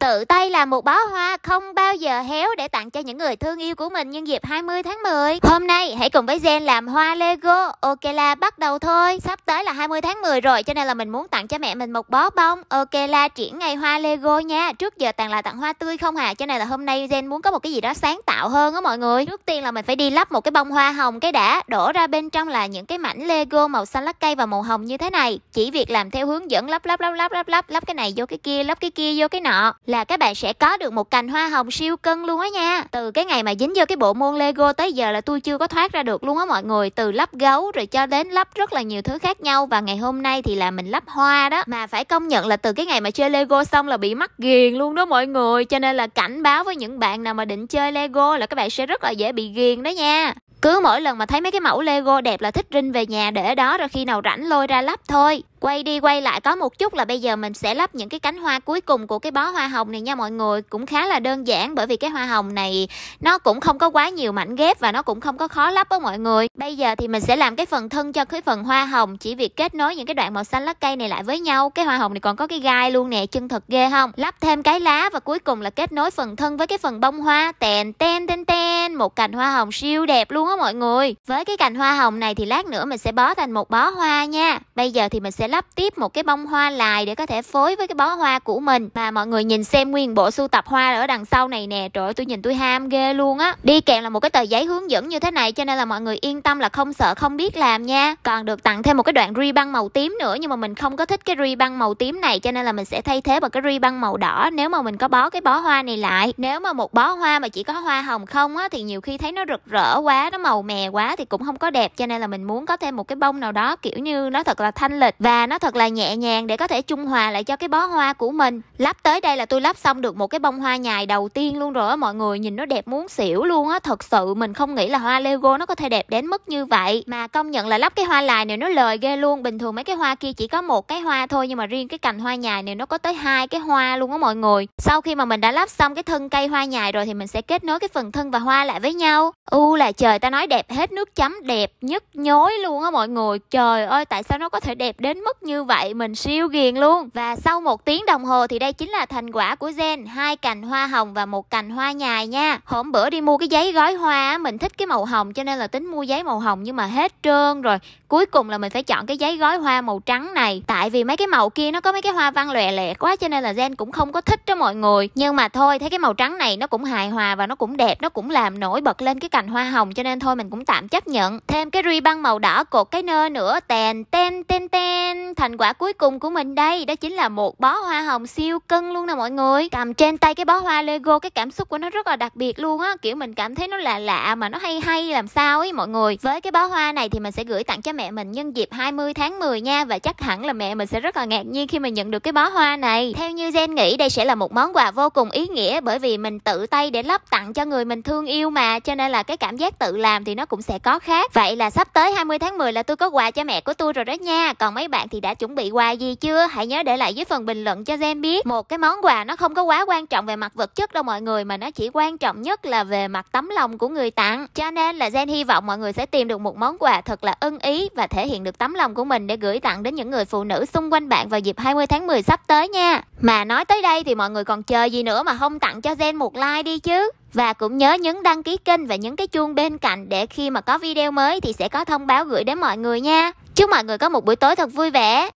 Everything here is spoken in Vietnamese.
Tự tay làm một bó hoa không bao giờ héo để tặng cho những người thương yêu của mình nhân dịp 20 tháng 10. Hôm nay hãy cùng với Gen làm hoa Lego. Ok là bắt đầu thôi. Sắp tới là 20 tháng 10 rồi cho nên là mình muốn tặng cho mẹ mình một bó bông. Ok là triển ngày hoa Lego nha. Trước giờ tặng là tặng hoa tươi không à. Cho nên là hôm nay Gen muốn có một cái gì đó sáng tạo hơn á mọi người. Trước tiên là mình phải đi lắp một cái bông hoa hồng cái đã. Đổ ra bên trong là những cái mảnh Lego màu xanh lá cây và màu hồng như thế này. Chỉ việc làm theo hướng dẫn lắp lắp lắp lắp lắp lắp lắp cái này vô cái kia, lắp cái kia vô cái nọ là các bạn sẽ có được một cành hoa hồng siêu cân luôn á nha từ cái ngày mà dính vô cái bộ môn lego tới giờ là tôi chưa có thoát ra được luôn á mọi người từ lắp gấu rồi cho đến lắp rất là nhiều thứ khác nhau và ngày hôm nay thì là mình lắp hoa đó mà phải công nhận là từ cái ngày mà chơi lego xong là bị mắc ghiền luôn đó mọi người cho nên là cảnh báo với những bạn nào mà định chơi lego là các bạn sẽ rất là dễ bị ghiền đó nha cứ mỗi lần mà thấy mấy cái mẫu lego đẹp là thích rinh về nhà để đó rồi khi nào rảnh lôi ra lắp thôi quay đi quay lại có một chút là bây giờ mình sẽ lắp những cái cánh hoa cuối cùng của cái bó hoa hồng này nha mọi người cũng khá là đơn giản bởi vì cái hoa hồng này nó cũng không có quá nhiều mảnh ghép và nó cũng không có khó lắp á mọi người bây giờ thì mình sẽ làm cái phần thân cho cái phần hoa hồng chỉ việc kết nối những cái đoạn màu xanh lá cây này lại với nhau cái hoa hồng này còn có cái gai luôn nè chân thật ghê không lắp thêm cái lá và cuối cùng là kết nối phần thân với cái phần bông hoa tèn ten ten ten một cành hoa hồng siêu đẹp luôn á mọi người với cái cành hoa hồng này thì lát nữa mình sẽ bó thành một bó hoa nha bây giờ thì mình sẽ lắp tiếp một cái bông hoa lại để có thể phối với cái bó hoa của mình và mọi người nhìn xem nguyên bộ sưu tập hoa ở đằng sau này nè trời ơi tôi nhìn tôi ham ghê luôn á đi kèm là một cái tờ giấy hướng dẫn như thế này cho nên là mọi người yên tâm là không sợ không biết làm nha còn được tặng thêm một cái đoạn ri băng màu tím nữa nhưng mà mình không có thích cái ri băng màu tím này cho nên là mình sẽ thay thế bằng cái ri băng màu đỏ nếu mà mình có bó cái bó hoa này lại nếu mà một bó hoa mà chỉ có hoa hồng không á thì nhiều khi thấy nó rực rỡ quá nó màu mè quá thì cũng không có đẹp cho nên là mình muốn có thêm một cái bông nào đó kiểu như nó thật là thanh lịch và và nó thật là nhẹ nhàng để có thể trung hòa lại cho cái bó hoa của mình lắp tới đây là tôi lắp xong được một cái bông hoa nhài đầu tiên luôn rồi á mọi người nhìn nó đẹp muốn xỉu luôn á thật sự mình không nghĩ là hoa lego nó có thể đẹp đến mức như vậy mà công nhận là lắp cái hoa lại này nó lời ghê luôn bình thường mấy cái hoa kia chỉ có một cái hoa thôi nhưng mà riêng cái cành hoa nhài này nó có tới hai cái hoa luôn á mọi người sau khi mà mình đã lắp xong cái thân cây hoa nhài rồi thì mình sẽ kết nối cái phần thân và hoa lại với nhau u là trời ta nói đẹp hết nước chấm đẹp nhất nhối luôn á mọi người trời ơi tại sao nó có thể đẹp đến mức mức như vậy mình siêu ghiền luôn và sau một tiếng đồng hồ thì đây chính là thành quả của gen hai cành hoa hồng và một cành hoa nhài nha hôm bữa đi mua cái giấy gói hoa mình thích cái màu hồng cho nên là tính mua giấy màu hồng nhưng mà hết trơn rồi cuối cùng là mình phải chọn cái giấy gói hoa màu trắng này tại vì mấy cái màu kia nó có mấy cái hoa văn lòe lẹt quá cho nên là gen cũng không có thích cho mọi người nhưng mà thôi thấy cái màu trắng này nó cũng hài hòa và nó cũng đẹp nó cũng làm nổi bật lên cái cành hoa hồng cho nên thôi mình cũng tạm chấp nhận thêm cái ri băng màu đỏ cột cái nơ nữa tèn ten ten ten nên thành quả cuối cùng của mình đây Đó chính là một bó hoa hồng siêu cân luôn nè mọi người Cầm trên tay cái bó hoa Lego Cái cảm xúc của nó rất là đặc biệt luôn á Kiểu mình cảm thấy nó lạ lạ mà nó hay hay làm sao ấy mọi người Với cái bó hoa này thì mình sẽ gửi tặng cho mẹ mình nhân dịp 20 tháng 10 nha Và chắc hẳn là mẹ mình sẽ rất là ngạc nhiên khi mình nhận được cái bó hoa này Theo như Gen nghĩ đây sẽ là một món quà vô cùng ý nghĩa Bởi vì mình tự tay để lắp tặng cho người mình thương yêu mà Cho nên là cái cảm giác tự làm thì nó cũng sẽ có khác Vậy là sắp tới 20 tháng 10 là tôi có quà cho mẹ của tôi rồi đó nha Còn mấy bạn thì đã chuẩn bị quà gì chưa? Hãy nhớ để lại dưới phần bình luận cho Gen biết. Một cái món quà nó không có quá quan trọng về mặt vật chất đâu mọi người mà nó chỉ quan trọng nhất là về mặt tấm lòng của người tặng. Cho nên là Gen hy vọng mọi người sẽ tìm được một món quà thật là ưng ý và thể hiện được tấm lòng của mình để gửi tặng đến những người phụ nữ xung quanh bạn vào dịp 20 tháng 10 sắp tới nha. Mà nói tới đây thì mọi người còn chờ gì nữa mà không tặng cho Gen một like đi chứ. Và cũng nhớ nhấn đăng ký kênh và nhấn cái chuông bên cạnh để khi mà có video mới thì sẽ có thông báo gửi đến mọi người nha. Chúc mọi người có một buổi tối thật vui vẻ.